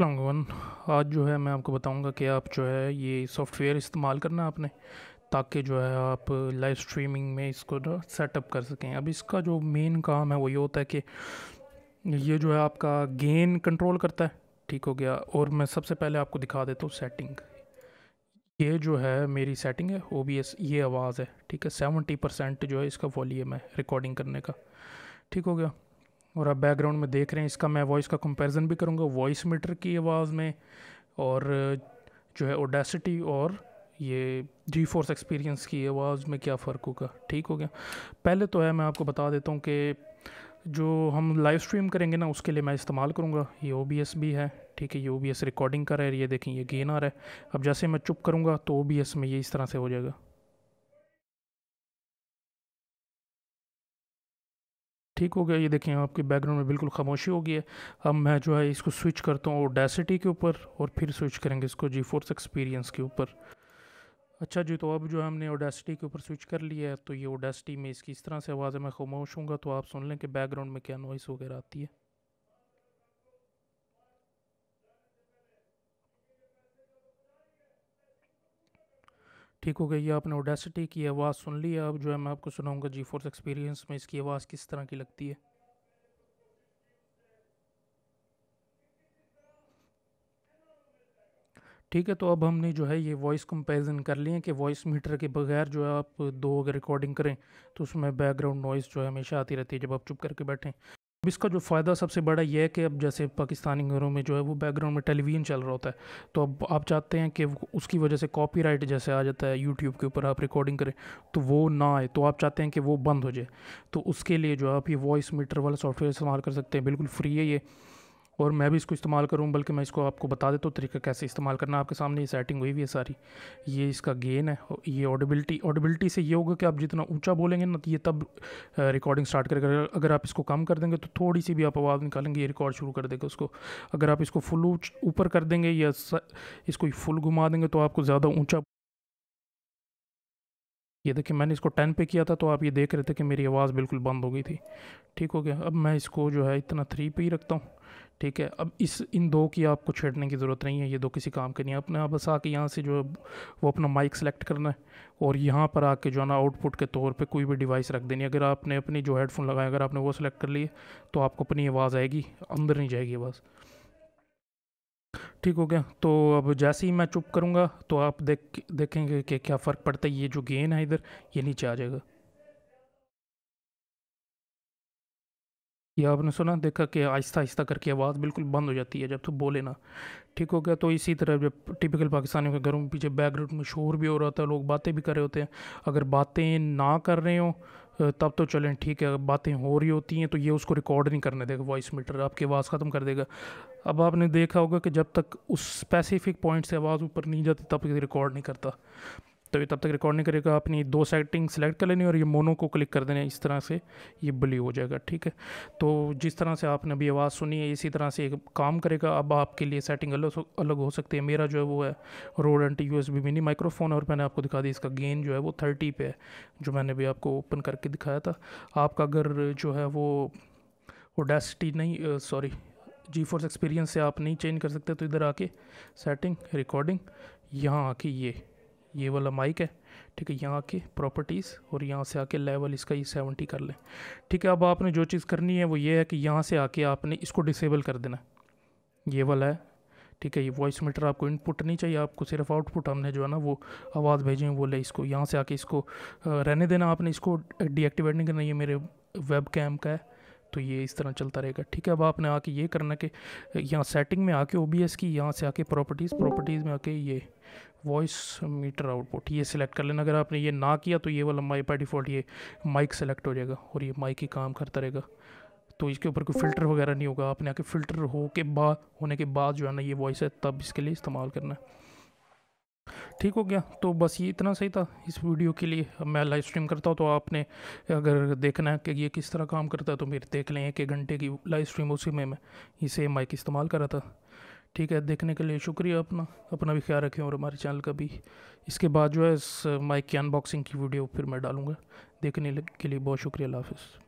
अल्लावन आज जो है मैं आपको बताऊंगा कि आप जो है ये सॉफ्टवेयर इस्तेमाल करना आपने ताकि जो है आप लाइव स्ट्रीमिंग में इसको सेटअप कर सकें अब इसका जो मेन काम है वो ये होता है कि ये जो है आपका गेन कंट्रोल करता है ठीक हो गया और मैं सबसे पहले आपको दिखा देता हूँ सेटिंग ये जो है मेरी सेटिंग है ओ ये आवाज़ है ठीक है सेवेंटी परसेंट जो है इसका वॉलीम है रिकॉर्डिंग करने का ठीक हो गया और आप बैकग्राउंड में देख रहे हैं इसका मैं वॉइस का कंपैरिजन भी करूँगा वॉइस मीटर की आवाज़ में और जो है ओडेसिटी और ये जी फोर्स एक्सपीरियंस की आवाज़ में क्या फ़र्क होगा ठीक हो गया पहले तो है मैं आपको बता देता हूँ कि जो हम लाइव स्ट्रीम करेंगे ना उसके लिए मैं इस्तेमाल करूँगा ये ओ भी है ठीक है ये ओ रिकॉर्डिंग का रहा है ये देखें ये आ रहा है अब जैसे मैं चुप करूँगा तो ओ में ये इस तरह से हो जाएगा ठीक हो गया ये देखें आपके बैकग्राउंड में बिल्कुल खामोशी हो गई है अब मैं जो है इसको स्विच करता हूँ ओडेसिटी के ऊपर और फिर स्विच करेंगे इसको जी फोर्स एक्सपीरियंस के ऊपर अच्छा जी तो अब जो हमने ओडेसिटी के ऊपर स्विच कर लिया है तो ये ओडेसिटी में इसकी इस तरह से आवाज़ है मैं खामोश हूँ तो आप सुन लें कि बैकग्राउंड में क्या नॉइस वगैरह आती है ठीक हो गई आपने ओडेसिटी की आवाज़ सुन ली अब जो है मैं आपको सुनाऊंगा जी फोर्स एक्सपीरियंस में इसकी आवाज़ किस तरह की लगती है ठीक है तो अब हमने जो है ये वॉइस कंपैरिजन कर लिए कि वॉइस मीटर के बगैर जो है आप दो अगर रिकॉर्डिंग करें तो उसमें बैकग्राउंड नॉइज जो है हमेशा आती रहती है जब आप चुप करके बैठें अब इसका जो फ़ायदा सबसे बड़ा यह है कि अब जैसे पाकिस्तानी घरों में जो है वो बैकग्राउंड में टेलीविज़न चल रहा होता है तो अब आप चाहते हैं कि उसकी वजह से कॉपीराइट जैसे आ जाता है यूट्यूब के ऊपर आप रिकॉर्डिंग करें तो वो ना आए तो आप चाहते हैं कि वो बंद हो जाए तो उसके लिए जो आप ये वॉइस मीटर वाला सॉफ्टवेयर इस्तेमाल कर सकते हैं बिल्कुल फ्री है ये और मैं भी इसको इस्तेमाल करूँ बल्कि मैं इसको आपको बता देता हूँ तरीका कैसे इस्तेमाल करना आपके सामने ये सेटिंग हुई हुई है सारी ये इसका गेन है ये ऑडिबिलिटी ऑडिबिलिटी से ये होगा कि आप जितना ऊंचा बोलेंगे ना ये तब रिकॉर्डिंग स्टार्ट करेगा अगर आप इसको कम कर देंगे तो थोड़ी सी भी आप आवाज़ निकालेंगे ये रिकॉर्ड शुरू कर देगा उसको अगर आप इसको फुल ऊपर कर देंगे या इसको फुल घुमा देंगे तो आपको ज़्यादा ऊँचा ये देखिए मैंने इसको टेन पे किया था तो आप ये देख रहे थे कि मेरी आवाज़ बिल्कुल बंद हो गई थी ठीक हो गया अब मैं इसको जो है इतना थ्री पे ही रखता हूँ ठीक है अब इस इन दो की आपको छेड़ने की ज़रूरत नहीं है ये दो किसी काम के नहीं है अपने आप बस आके यहाँ से जो वो अपना माइक सेलेक्ट करना है और यहाँ पर आके जो है ना आउटपुट के तौर पे कोई भी डिवाइस रख देनी अगर आपने अपनी जो हेडफोन लगाए अगर आपने वो सेलेक्ट कर लिए तो आपको अपनी आवाज़ आएगी अंदर नहीं जाएगी आवाज़ ठीक हो गया तो अब जैसे ही मैं चुप करूँगा तो आप देख देखेंगे कि क्या फ़र्क पड़ता है ये जो गेन है इधर ये नीचे आ जाएगा या आपने सुना देखा कि आहिस्ता आहिस्ता करके आवाज़ बिल्कुल बंद हो जाती है जब तो बोले ना ठीक हो गया तो इसी तरह जब टिपिकल पाकिस्तानियों के घरों में पीछे बैकग्राउंड में शोर भी हो रहा था लोग बातें भी कर रहे होते हैं अगर बातें ना कर रहे हो तब तो चलें ठीक है बातें हो रही होती हैं तो ये उसको रिकॉर्ड नहीं करने देगा वॉइस मीटर आपकी आवाज़ ख़त्म कर देगा अब आपने देखा होगा कि जब तक उस स्पेसिफिक पॉइंट से आवाज़ ऊपर नहीं जाती तब तक रिकॉर्ड नहीं करता तो तब तक रिकॉर्ड नहीं करेगा अपनी दो सेटिंग सेलेक्ट कर लेनी और ये मोनो को क्लिक कर देने इस तरह से ये ब्ल्यू हो जाएगा ठीक है तो जिस तरह से आपने अभी आवाज़ सुनी है इसी तरह से एक काम करेगा अब आपके लिए सेटिंग अलग अलग हो सकती है मेरा जो है वो है Rode rodent U S B mini microphone और मैंने आपको दिखा दी इसका गेन जो है वो थर्टी पे है जो मैंने भी आपको ओपन करके दिखाया था आपका अगर जो है वो ओडेसिटी नहीं सॉरी जी फोर्स एक्सपीरियंस से आप नहीं चेंज कर सकते तो इधर आके सेटिंग रिकॉर्डिंग यहाँ आके ये ये वाला माइक है ठीक है यहाँ आके प्रॉपर्टीज़ और यहाँ से आके लेवल इसका ये सेवेंटी कर लें ठीक है अब आपने जो चीज़ करनी है वो ये है कि यहाँ से आके आपने इसको डिसेबल कर देना ये वाला है ठीक है ये वॉइस मीटर आपको इनपुट नहीं चाहिए आपको सिर्फ आउटपुट हमने जो है ना वो आवाज़ भेजी है वो ले इसको यहाँ से आके इसको रहने देना आपने इसको डीएक्टिवेट नहीं करना ये मेरे वेब कैम का है तो ये इस तरह चलता रहेगा ठीक है अब आपने आके ये करना कि यहाँ सेटिंग में आके ओ की यहाँ से आके प्रॉपर्टीज़ प्रॉपर्टीज़ में आके ये वॉइस मीटर आउटपुट ये सिलेक्ट कर लेना अगर आपने ये ना किया तो ये वाला माई बाई डिफ़ॉल्ट ये माइक सेलेक्ट हो जाएगा और ये माइक ही काम करता रहेगा तो इसके ऊपर कोई फिल्टर वगैरह नहीं होगा आपने आके फ़िल्टर हो के बाद होने के बाद जो है ना ये वॉइस है तब इसके लिए इस्तेमाल करना है ठीक हो गया तो बस ये इतना सही था इस वीडियो के लिए मैं लाइव स्ट्रीम करता हूँ तो आपने अगर देखना है कि ये किस तरह काम करता है तो मेरे देख लें एक घंटे की लाइव स्ट्रीम उसी में मैं इसे माइक इस्तेमाल करा था ठीक है देखने के लिए शुक्रिया अपना अपना भी ख्याल रखें और हमारे चैनल का भी इसके बाद जो है इस माइक की अनबॉक्सिंग की वीडियो फिर मैं डालूँगा देखने के लिए बहुत शुक्रिया हाफिज़